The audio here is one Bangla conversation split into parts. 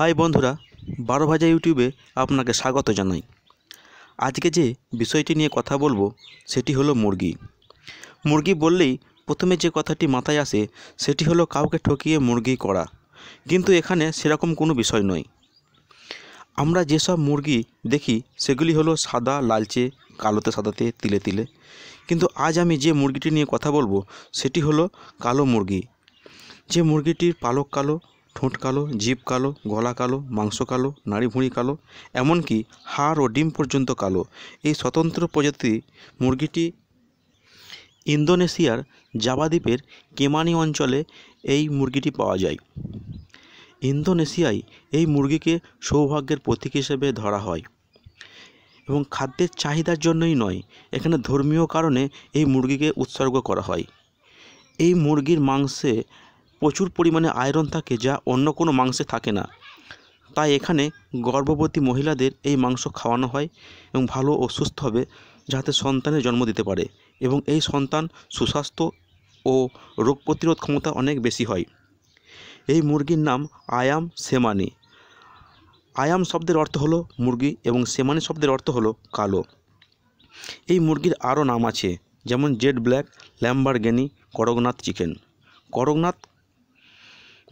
হাই বন্ধুরা বারো ভাজা ইউটিউবে আপনাকে স্বাগত জানাই আজকে যে বিষয়টি নিয়ে কথা বলবো সেটি হলো মুরগি মুরগি বললেই প্রথমে যে কথাটি মাথায় আসে সেটি হলো কাউকে ঠকিয়ে মুরগি করা কিন্তু এখানে সেরকম কোনো বিষয় নয় আমরা যেসব মুরগি দেখি সেগুলি হলো সাদা লালচে কালোতে সাদাতে তিলে তিলে কিন্তু আজ আমি যে মুরগিটি নিয়ে কথা বলবো সেটি হলো কালো মুরগি যে মুরগিটির পালক কালো ঠোঁট কালো জিভ কালো গলা কালো মাংস কালো নাড়ি ভুঁড়ি কালো এমনকি হাড় ও ডিম পর্যন্ত কালো এই স্বতন্ত্র প্রজাতি মুরগিটি ইন্দোনেশিয়ার জাবাদ্বীপের কেমানি অঞ্চলে এই মুরগিটি পাওয়া যায় ইন্দোনেশিয়ায় এই মুরগিকে সৌভাগ্যের প্রতীক হিসেবে ধরা হয় এবং খাদ্যের চাহিদার জন্যই নয় এখানে ধর্মীয় কারণে এই মুরগিকে উৎসর্গ করা হয় এই মুরগির মাংসে প্রচুর পরিমাণে আয়রন থাকে যা অন্য কোনো মাংসে থাকে না তাই এখানে গর্ভবতী মহিলাদের এই মাংস খাওয়ানো হয় এবং ভালো ও সুস্থ হবে যাতে সন্তানের জন্ম দিতে পারে এবং এই সন্তান সুস্বাস্থ্য ও রোগ প্রতিরোধ ক্ষমতা অনেক বেশি হয় এই মুরগির নাম আয়াম সেমানি আয়াম শব্দের অর্থ হলো মুরগি এবং সেমানি শব্দের অর্থ হলো কালো এই মুরগির আরও নাম আছে যেমন জেড ব্ল্যাক গেনি করকনাথ চিকেন করকনাথ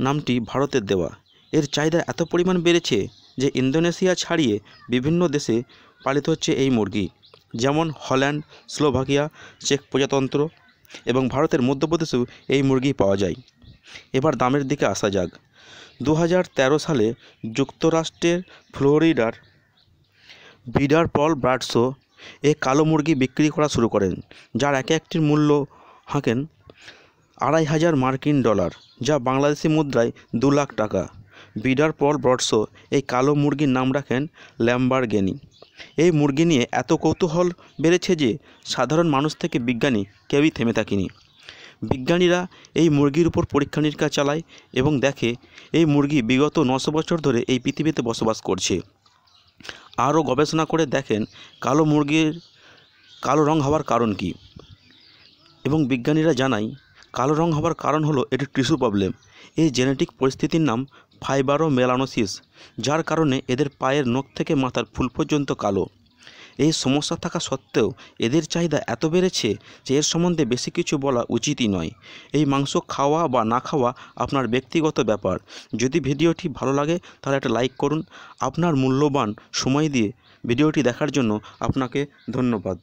নামটি ভারতের দেওয়া এর চাহিদা এত পরিমাণ বেড়েছে যে ইন্দোনেশিয়া ছাড়িয়ে বিভিন্ন দেশে পালিত হচ্ছে এই মুরগি যেমন হল্যান্ড স্লোভাকিয়া চেক প্রজাতন্ত্র এবং ভারতের মধ্যপ্রদেশেও এই মুরগি পাওয়া যায় এবার দামের দিকে আসা যাক দু সালে যুক্তরাষ্ট্রের ফ্লোরিডার বিডার পল ব্রাডশো এ কালো মুরগি বিক্রি করা শুরু করেন যার এক একটির মূল্য হাঁকেন আড়াই হাজার মার্কিন ডলার যা বাংলাদেশি মুদ্রায় দু লাখ টাকা বিডার পল ব্রডস এই কালো মুরগির নাম রাখেন ল্যাম্বারগেনি এই মুরগি নিয়ে এত কৌতূহল বেড়েছে যে সাধারণ মানুষ থেকে বিজ্ঞানী কেউই থেমে থাকেনি বিজ্ঞানীরা এই মুরগির উপর পরীক্ষা নিরীক্ষা চালায় এবং দেখে এই মুরগি বিগত নশো বছর ধরে এই পৃথিবীতে বসবাস করছে আরও গবেষণা করে দেখেন কালো মুরগির কালো রং হওয়ার কারণ কি এবং বিজ্ঞানীরা জানায় কালো রং হবার কারণ হলো এটি টিস্যু প্রবলেম এই জেনেটিক পরিস্থিতির নাম ফাইবারোমেলানোসিস যার কারণে এদের পায়ের নখ থেকে মাথার ফুল পর্যন্ত কালো এই সমস্যা থাকা সত্ত্বেও এদের চাহিদা এত বেড়েছে যে এর সম্বন্ধে বেশি কিছু বলা উচিতই নয় এই মাংস খাওয়া বা না খাওয়া আপনার ব্যক্তিগত ব্যাপার যদি ভিডিওটি ভালো লাগে তাহলে একটা লাইক করুন আপনার মূল্যবান সময় দিয়ে ভিডিওটি দেখার জন্য আপনাকে ধন্যবাদ